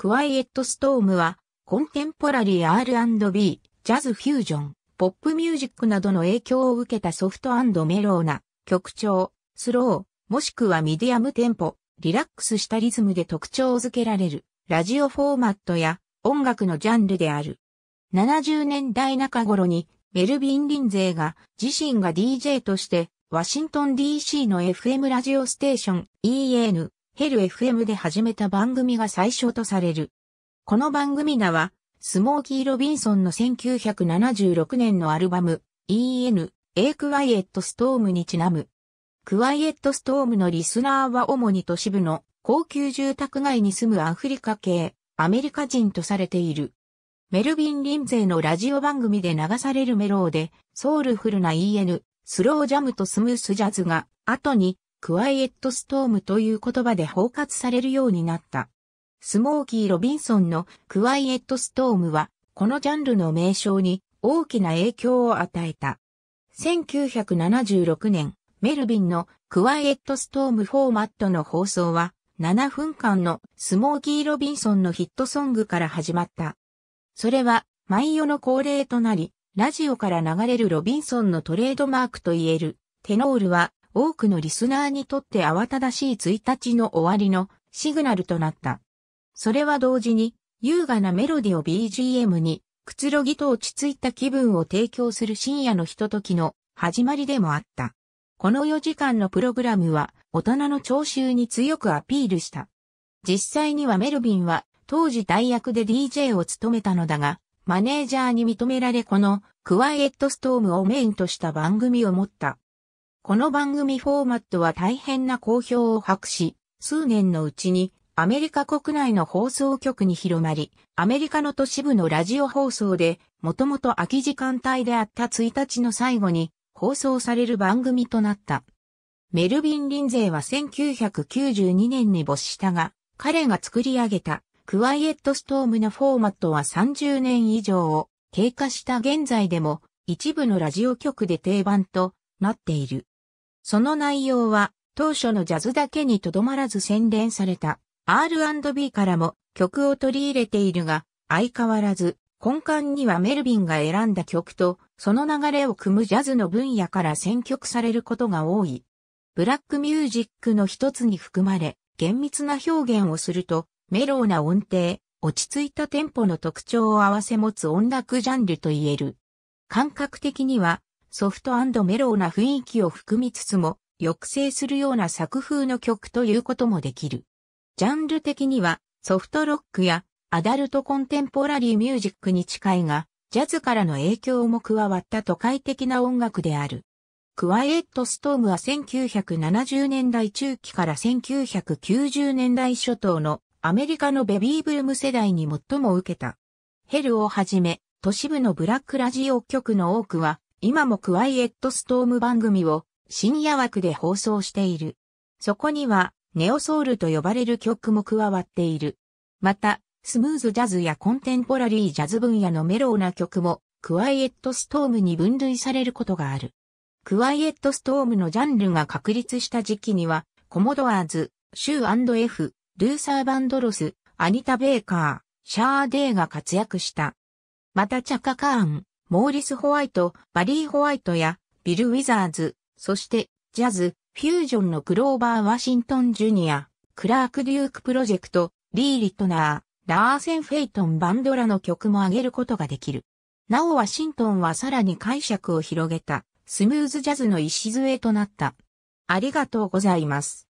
クワイエットストームは、コンテンポラリー R&B、ジャズフュージョン、ポップミュージックなどの影響を受けたソフトメローな、曲調、スロー、もしくはミディアムテンポ、リラックスしたリズムで特徴づけられる、ラジオフォーマットや音楽のジャンルである。70年代中頃にメルビン・リンゼーが自身が DJ としてワシントン DC の FM ラジオステーション EN ヘル FM で始めた番組が最初とされる。この番組名は、スモーキー・ロビンソンの1976年のアルバム、EN、A Quiet Storm にちなむ。クワイエットストームのリスナーは主に都市部の高級住宅街に住むアフリカ系、アメリカ人とされている。メルビン・リンゼーのラジオ番組で流されるメローで、ソウルフルな EN、スロージャムとスムースジャズが、後にクワイエットストームという言葉で包括されるようになった。スモーキー・ロビンソンのクワイエットストームは、このジャンルの名称に大きな影響を与えた。1976年、メルビンのクワイエットストームフォーマットの放送は、7分間のスモーキー・ロビンソンのヒットソングから始まった。それは、毎夜の恒例となり、ラジオから流れるロビンソンのトレードマークと言える、テノールは多くのリスナーにとって慌ただしい1日の終わりのシグナルとなった。それは同時に優雅なメロディを BGM にくつろぎと落ち着いた気分を提供する深夜のひとときの始まりでもあった。この4時間のプログラムは大人の聴衆に強くアピールした。実際にはメルビンは当時代役で DJ を務めたのだが、マネージャーに認められこのクワイエットストームをメインとした番組を持った。この番組フォーマットは大変な好評を博し、数年のうちにアメリカ国内の放送局に広まり、アメリカの都市部のラジオ放送で、もともと空き時間帯であった1日の最後に放送される番組となった。メルビン・リンゼーは1992年に没したが、彼が作り上げたクワイエット・ストームのフォーマットは30年以上を経過した現在でも一部のラジオ局で定番となっている。その内容は当初のジャズだけにとどまらず洗練された R&B からも曲を取り入れているが、相変わらず根幹にはメルビンが選んだ曲とその流れを組むジャズの分野から選曲されることが多い。ブラックミュージックの一つに含まれ、厳密な表現をすると、メローな音程、落ち着いたテンポの特徴を合わせ持つ音楽ジャンルと言える。感覚的には、ソフトメローな雰囲気を含みつつも、抑制するような作風の曲ということもできる。ジャンル的には、ソフトロックやアダルトコンテンポラリーミュージックに近いが、ジャズからの影響も加わった都会的な音楽である。クワイエットストームは1970年代中期から1990年代初頭のアメリカのベビーブーム世代に最も受けた。ヘルをはじめ、都市部のブラックラジオ曲の多くは今もクワイエットストーム番組を深夜枠で放送している。そこには、ネオソウルと呼ばれる曲も加わっている。また、スムーズジャズやコンテンポラリージャズ分野のメローな曲も、クワイエットストームに分類されることがある。クワイエットストームのジャンルが確立した時期には、コモドアーズ、シュー &F、ルーサー・バンドロス、アニタ・ベーカー、シャーデーが活躍した。またチャカ・カーン、モーリス・ホワイト、バリー・ホワイトや、ビル・ウィザーズ、そして、ジャズ、フュージョンのクローバー・ワシントン・ジュニア、クラーク・デューク・プロジェクト、リー・リットナー、ラーセン・フェイトン・バンドラの曲も上げることができる。なおワシントンはさらに解釈を広げた、スムーズジャズの礎となった。ありがとうございます。